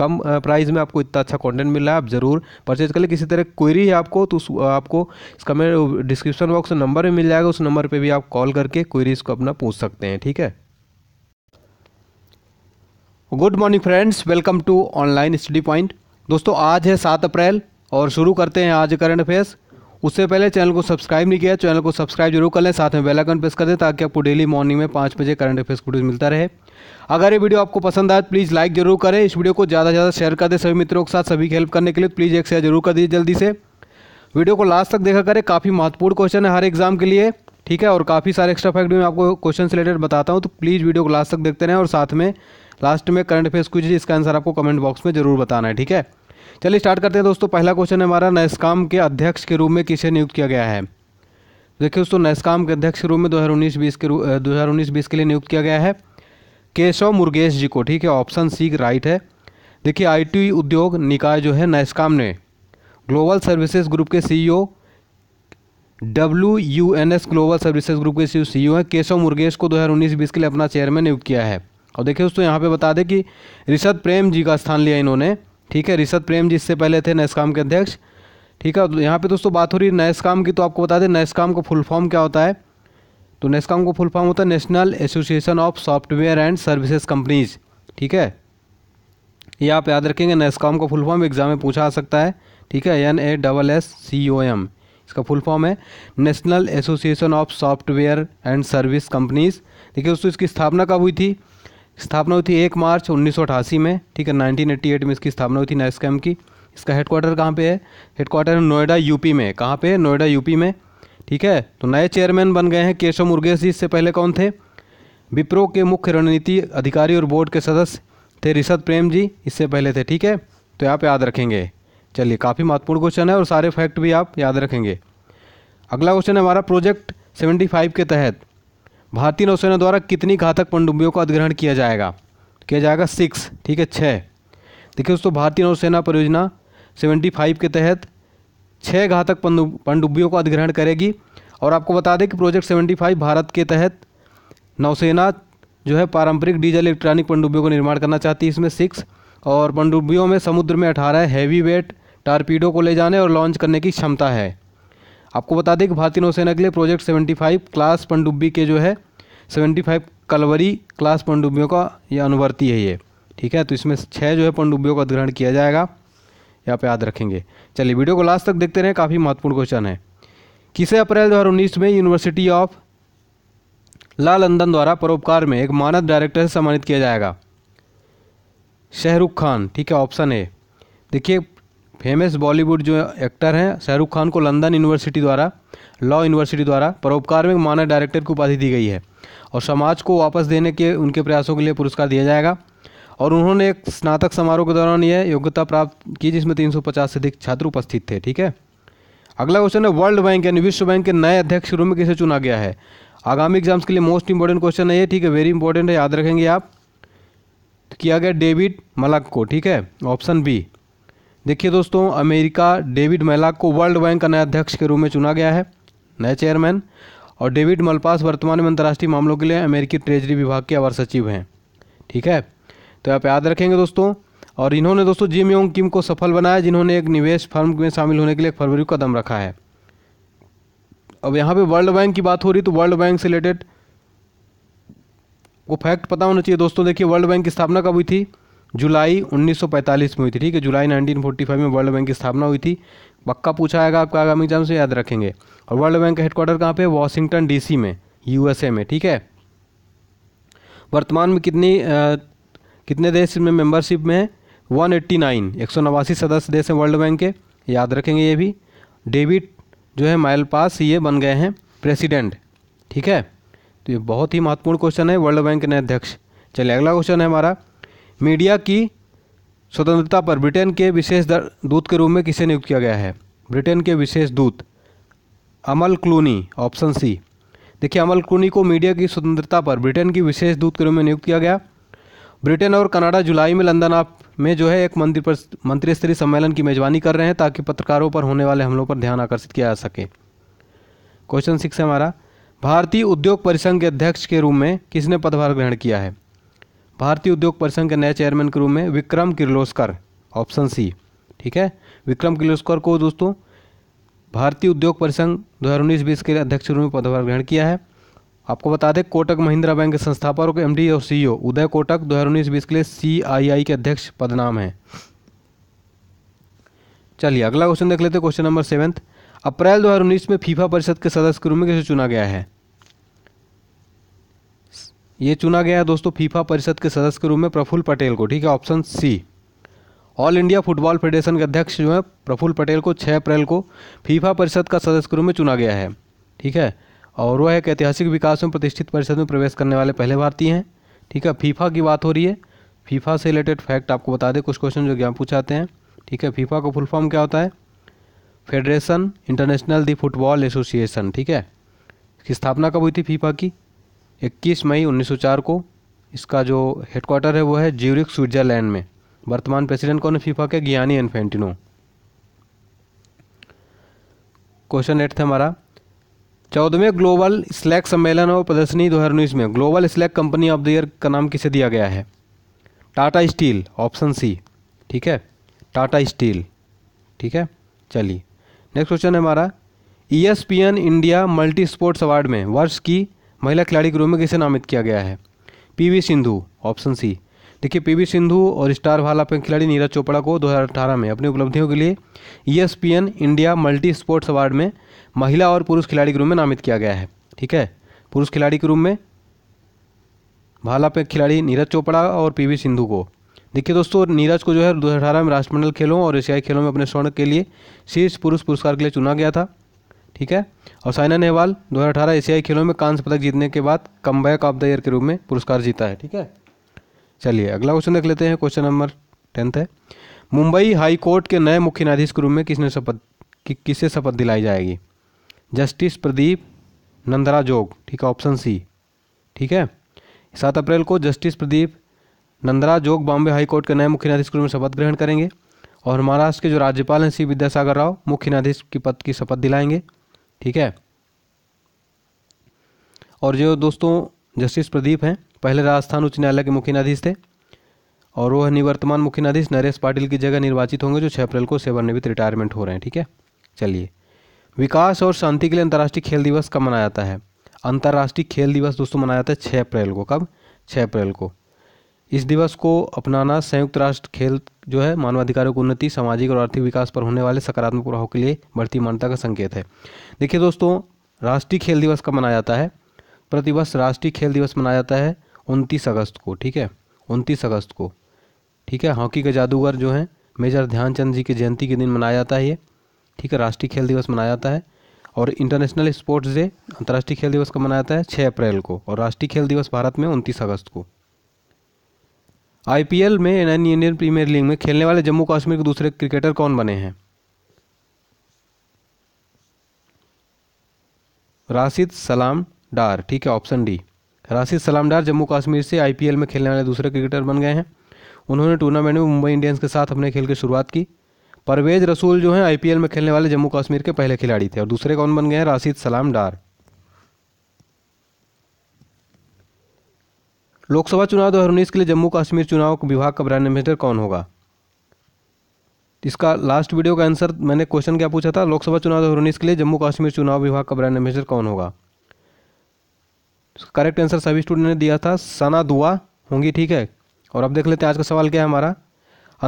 कम price में आपको इतना अच्छा कंटेंट मिल रहा है आप ज़रूर परचेज कर ले किसी तरह क्वेरी है आपको तो आपको इसका मेरे डिस्क्रिप्शन बॉक्स नंबर भी मिल जाएगा उस नंबर पर भी आप कॉल करके क्वेरीज़ को अपना पूछ सकते हैं ठीक है good morning friends welcome to online study point दोस्तों आज है सात अप्रैल और शुरू करते हैं आज करंट अफेयर्स उससे पहले चैनल को सब्सक्राइब नहीं किया चैनल को सब्सक्राइब जरूर कर लें साथ में बेलाइकन प्रेस कर दें ताकि आपको डेली मॉर्निंग में पाँच बजे करंट अफेयर्स वीडियो मिलता रहे अगर ये वीडियो आपको पसंद आए तो प्लीज़ लाइक जरूर करें इस वीडियो को ज़्यादा से ज़्यादा शेयर कर दें सभी मित्रों के साथ सभी की हेल्प करने के लिए प्लीज़ एक शेयर जरूर कर दीजिए जल्दी से वीडियो को लास्ट तक देखा करें काफ़ी महत्वपूर्ण क्वेश्चन है हर एग्जाम के लिए ठीक है और काफ़ी सारे एक्स्ट्रा फैक्ट में आपको क्वेश्चन से रिलेटेड बताता हूँ तो प्लीज़ वीडियो को लास्ट तक देखते रहें और साथ में लास्ट में करंट अफेयर्स कुछ इसका आंसर आपको कमेंट बॉक्स में जरूर बताना है ठीक है चलिए स्टार्ट करते हैं दोस्तों पहला क्वेश्चन है हमारा नैसकाम के अध्यक्ष के रूप में किसे नियुक्त किया गया है देखिए दोस्तों नैसकाम के अध्यक्ष के रूप में दो हज़ार उन्नीस बीस के रूप दो हज़ार उन्नीस बीस के लिए नियुक्त किया गया है केशव मुर्गेश जी को ठीक है ऑप्शन सी राइट है देखिए आईटी उद्योग निकाय जो है नैसकाम ने ग्लोबल सर्विसेज ग्रुप के CEO W U N S global services group के सी सीईओ e हैं केशव मुर्गेश को उन्नीस बीस के लिए अपना चेयरमैन नियुक्त किया है और देखिए दोस्तों यहाँ पे बता दें कि रिशद प्रेम जी का स्थान लिया इन्होंने ठीक है रिशद प्रेम जी इससे पहले थे नैसकाम के अध्यक्ष ठीक है यहाँ पे दोस्तों बात हो रही है नैसकाम की तो आपको बता दें नैसकाम का फुल फॉर्म क्या होता है तो नैसकाम का फुल फॉर्म होता है national association of software and services companies ठीक है ये आप याद रखेंगे नैसकाम का फुल फॉर्म एग्जाम में पूछा आ सकता है ठीक है N A double S C O M इसका फुल फॉर्म है national association of software and service companies देखिए दोस्तों इसकी स्थापना कब हुई थी स्थापना हुई थी एक मार्च उन्नीस में ठीक है नाइनटीन में इसकी स्थापना हुई थी नेस्कैम की इसका हेडक्वार्टर कहाँ पे है हेडक्वार्टर है नोएडा यूपी में कहाँ पे है नोएडा यूपी में ठीक है तो नए चेयरमैन बन गए हैं केशव मुर्गेश जी इससे पहले कौन थे विप्रो के मुख्य रणनीति अधिकारी और बोर्ड के सदस्य थे ऋषद प्रेम जी इससे पहले थे ठीक है तो आप याद रखेंगे चलिए काफ़ी महत्वपूर्ण क्वेश्चन है और सारे फैक्ट भी आप याद रखेंगे अगला क्वेश्चन है हमारा प्रोजेक्ट सेवेंटी के तहत भारतीय नौसेना द्वारा कितनी घातक पनडुब्बियों का अधिग्रहण किया जाएगा किया जाएगा सिक्स ठीक है छः देखिए दोस्तों भारतीय नौसेना परियोजना सेवेंटी फाइव के तहत छः घातक पनडुब्बियों का अधिग्रहण करेगी और आपको बता दें कि प्रोजेक्ट सेवेंटी फाइव भारत के तहत नौसेना जो है पारंपरिक डीजल इलेक्ट्रॉनिक पनडुब्बियों का निर्माण करना चाहती है इसमें सिक्स और पनडुब्बियों में समुद्र में अठारह हैवी वेट टारपीडो को ले जाने और लॉन्च करने की क्षमता है आपको बता दें कि भारतीय नौसेना के लिए प्रोजेक्ट 75 क्लास पनडुब्बी के जो है 75 कलवरी क्लास पनडुब्बियों का यह अनुवर्ती है ये ठीक है तो इसमें छः जो है पनडुब्बियों का अधिग्रहण किया जाएगा यहाँ पे याद रखेंगे चलिए वीडियो को लास्ट तक देखते रहें काफ़ी महत्वपूर्ण क्वेश्चन है किसे अप्रैल दो में यूनिवर्सिटी ऑफ लाल लंदन द्वारा परोपकार में एक मानद डायरेक्टर से सम्मानित किया जाएगा शाहरुख खान ठीक है ऑप्शन ए देखिए फेमस बॉलीवुड जो एक्टर हैं शाहरुख खान को लंदन यूनिवर्सिटी द्वारा लॉ यूनिवर्सिटी द्वारा परोपकार में मानव डायरेक्टर की उपाधि दी गई है और समाज को वापस देने के उनके प्रयासों के लिए पुरस्कार दिया जाएगा और उन्होंने एक स्नातक समारोह के दौरान यह योग्यता प्राप्त की जिसमें तीन से अधिक छात्र उपस्थित थे ठीक है अगला क्वेश्चन है वर्ल्ड बैंक यानी विश्व बैंक के नए अध्यक्ष रूप में किसे चुना गया है आगामी एग्जाम्स के लिए मोस्ट इंपॉर्टेंट क्वेश्चन है ये ठीक है वेरी इंपॉर्टेंट है याद रखेंगे आप किया गया डेविड मलक को ठीक है ऑप्शन बी देखिए दोस्तों अमेरिका डेविड मैलाक को वर्ल्ड बैंक का नया अध्यक्ष के रूप में चुना गया है नए चेयरमैन और डेविड मलपास वर्तमान में अंतर्राष्ट्रीय मामलों के लिए अमेरिकी ट्रेजरी विभाग के अवर सचिव हैं ठीक है तो आप याद रखेंगे दोस्तों और इन्होंने दोस्तों जिम योंग किम को सफल बनाया जिन्होंने एक निवेश फर्म में शामिल होने के लिए एक फरवरी को कदम रखा है अब यहाँ पे वर्ल्ड बैंक की बात हो रही तो वर्ल्ड बैंक से रिलेटेड वो फैक्ट पता होना चाहिए दोस्तों देखिए वर्ल्ड बैंक की स्थापना कब हुई थी जुलाई 1945 में हुई थी ठीक है जुलाई 1945 में वर्ल्ड बैंक की स्थापना हुई थी पक्का पूछा आएगा आपका आगामी एग्जाम से याद रखेंगे और वर्ल्ड बैंक का हेडक्वार्टर कहाँ पे वॉशिंगटन डीसी में यूएसए में ठीक है वर्तमान में कितनी आ, कितने देश में मेंबरशिप में वन एट्टी नाइन एक सौ नवासी सदस्य देश हैं वर्ल्ड बैंक के याद रखेंगे ये भी डेविड जो है माइल पास ये बन गए हैं प्रेसिडेंट ठीक है तो ये बहुत ही महत्वपूर्ण क्वेश्चन है वर्ल्ड बैंक के नए अध्यक्ष चलिए अगला क्वेश्चन है हमारा मीडिया की स्वतंत्रता पर ब्रिटेन के विशेष दूत के रूप में किसे नियुक्त किया गया है ब्रिटेन के विशेष दूत अमल क्लूनी ऑप्शन सी देखिए अमल क्लूनी को मीडिया की स्वतंत्रता पर ब्रिटेन की विशेष दूत के रूप में नियुक्त किया गया ब्रिटेन और कनाडा जुलाई में लंदन आप में जो है एक मंत्री पर मंत्री स्तरीय सम्मेलन की मेजबानी कर रहे हैं ताकि पत्रकारों पर होने वाले हमलों पर ध्यान आकर्षित किया जा सके क्वेश्चन सिक्स है हमारा भारतीय उद्योग परिसंघ के अध्यक्ष के रूप में किसने पदभार ग्रहण किया है भारतीय उद्योग परिसंघ के नए चेयरमैन के रूप में विक्रम किर्लोस्कर ऑप्शन सी ठीक है विक्रम किर्लोस्कर को दोस्तों भारतीय उद्योग परिसंघ दो हज़ार उन्नीस बीस के अध्यक्ष रूप में पदभार ग्रहण किया है आपको बता दें कोटक महिंद्रा बैंक के संस्थापक एमडी और सीईओ e उदय कोटक दो हज़ार उन्नीस बीस के लिए सीआईआई के अध्यक्ष पद नाम है चलिए अगला क्वेश्चन देख लेते हैं क्वेश्चन नंबर सेवेंथ अप्रैल 2019 में फीफा परिषद के सदस्य के रूप में किसे चुना गया है ये चुना गया है दोस्तों फीफा परिषद के सदस्य के रूप में प्रफुल्ल पटेल को ठीक है option C all India football federation के अध्यक्ष जो है प्रफुल्ल पटेल को 6 अप्रैल को फीफा परिषद का सदस्य के रूप में चुना गया है ठीक है और वह एक ऐतिहासिक विकास में प्रतिष्ठित परिषद में प्रवेश करने वाले पहले भारतीय हैं ठीक है फीफा की बात हो रही है फीफा से रिलेटेड फैक्ट आपको बता दें कुछ क्वेश्चन जो ज्ञान पूछाते हैं ठीक है फीफा का फुल फॉर्म क्या होता है federation international the football association ठीक है इसकी स्थापना कब हुई थी फीफा की इक्कीस मई 1904 को इसका जो हेडक्वार्टर है वो है ज्यूरिक स्विट्जरलैंड में वर्तमान प्रेसिडेंट कौन है फीफा के ज्ञानी इन्फेंटिनो क्वेश्चन एट था हमारा चौदहवें ग्लोबल स्लैक सम्मेलन और प्रदर्शनी दो हज़ार उन्नीस में global slack company of the year का नाम किसे दिया गया है टाटा स्टील ऑप्शन सी ठीक है टाटा स्टील ठीक है चलिए नेक्स्ट क्वेश्चन है हमारा E India multi sports award में वर्ष की महिला खिलाड़ी के रूप में किसे नामित किया गया है पीवी सिंधु ऑप्शन सी देखिए पीवी सिंधु और स्टार भालापन खिलाड़ी नीरज चोपड़ा को 2018 में अपनी उपलब्धियों के लिए E e India multi sports award में महिला और पुरुष खिलाड़ी के रूप में नामित किया गया है ठीक है पुरुष खिलाड़ी के रूप में भालापन खिलाड़ी नीरज चोपड़ा और पीवी सिंधु को देखिए दोस्तों नीरज को जो है दो में राष्ट्रमंडल खेलों और एशियाई खेलों में अपने स्वर्ण के लिए शीर्ष पुरुष पुरस्कार के लिए चुना गया था ठीक है और साइना नेहवाल 2018 एशियाई खेलों में कांस्य पदक जीतने के बाद comeback of the year के रूप में पुरस्कार जीता है ठीक है चलिए अगला क्वेश्चन देख लेते हैं क्वेश्चन नंबर टेंथ है मुंबई हाई कोर्ट के नए मुख्य न्यायाधीश के रूप में किसने शपथ कि, किसे शपथ दिलाई जाएगी जस्टिस प्रदीप नंदरा जोग ठीक है ऑप्शन सी ठीक है सात अप्रैल को जस्टिस प्रदीप नंदरा जोग बॉम्बे हाई कोर्ट के नए मुख्य न्यायाधीश के रूप में शपथ ग्रहण करेंगे और महाराष्ट्र के जो राज्यपाल हैं सी विद्यासागर राव मुख्य न्यायाधीश की पद की शपथ दिलाएंगे ठीक है और जो दोस्तों जस्टिस प्रदीप हैं पहले राजस्थान उच्च न्यायालय के मुख्य न्यायाधीश थे और वह निवर्तमान मुख्य न्यायाधीश नरेश पाटिल की जगह निर्वाचित होंगे जो छः अप्रैल को सेवानिवृत्त रिटायरमेंट हो रहे हैं ठीक है चलिए विकास और शांति के लिए अंतर्राष्ट्रीय खेल दिवस कब मनाया जाता है अंतर्राष्ट्रीय खेल दिवस दोस्तों मनाया जाता है छः अप्रैल को कब छः अप्रैल को इस दिवस को अपनाना संयुक्त राष्ट्र खेल जो है मानवाधिकारों की उन्नति सामाजिक और आर्थिक विकास पर होने वाले सकारात्मक प्रभाव के लिए बढ़ती मान्यता का संकेत है देखिए दोस्तों राष्ट्रीय खेल दिवस कब मनाया जाता है प्रतिवर्ष राष्ट्रीय खेल दिवस मनाया जाता है उनतीस अगस्त को ठीक है उनतीस अगस्त को ठीक है हॉकी के जादूगर जो हैं मेजर ध्यानचंद जी की जयंती के दिन मनाया जाता है ये ठीक है राष्ट्रीय खेल दिवस मनाया जाता है और इंटरनेशनल स्पोर्ट्स डे अंतर्राष्ट्रीय खेल दिवस का मनाया जाता है छः अप्रैल को और राष्ट्रीय खेल दिवस भारत में उनतीस अगस्त को आईपीएल में यानी इंडियन प्रीमियर लीग में खेलने वाले जम्मू कश्मीर के दूसरे क्रिकेटर कौन बने हैं राशिद सलाम डार ठीक है ऑप्शन डी राशिद सलाम डार जम्मू कश्मीर से आईपीएल में खेलने वाले दूसरे क्रिकेटर बन गए हैं उन्होंने टूर्नामेंट में मुंबई इंडियंस के साथ अपने खेल की शुरुआत की परवेज रसूल जो हैं आईपीएल में खेलने वाले जम्मू कश्मीर के पहले खिलाड़ी थे और दूसरे कौन बन गए हैं राशिद सलाम डार लोकसभा चुनाव उन्नीस के लिए जम्मू कश्मीर चुनाव विभाग का ब्रांड एम्बेसडर कौन होगा इसका लास्ट वीडियो का आंसर मैंने क्वेश्चन क्या पूछा था लोकसभा चुनाव दो के लिए जम्मू कश्मीर चुनाव विभाग का ब्रांड एम्बेसडर कौन होगा करेक्ट आंसर सभी स्टूडेंट ने दिया था सना दुआ होंगी ठीक है और अब देख लेते हैं आज का सवाल क्या है हमारा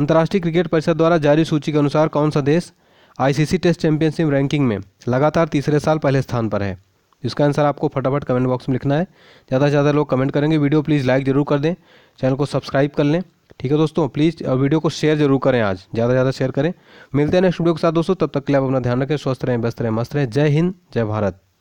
अंतर्राष्ट्रीय क्रिकेट परिषद द्वारा जारी सूची के अनुसार कौन सा देश आईसीसी टेस्ट चैंपियनशिप रैंकिंग में लगातार तीसरे साल पहले स्थान पर है जिसका आंसर आपको फटाफट कमेंट बॉक्स में लिखना है ज़्यादा से ज़्यादा लोग कमेंट करेंगे वीडियो प्लीज़ लाइक ज़रूर कर दें चैनल को सब्सक्राइब कर लें ठीक है दोस्तों प्लीज़ वीडियो को शेयर जरूर करें आज ज़्यादा से ज़्यादा शेयर करें मिलते हैं नेक्स्ट वीडियो के साथ दोस्तों तब तक के लिए आप अपना ध्यान रखें स्वस्थ रहें व्यस्त रहें मस्त रहें जय हिंद जय भारत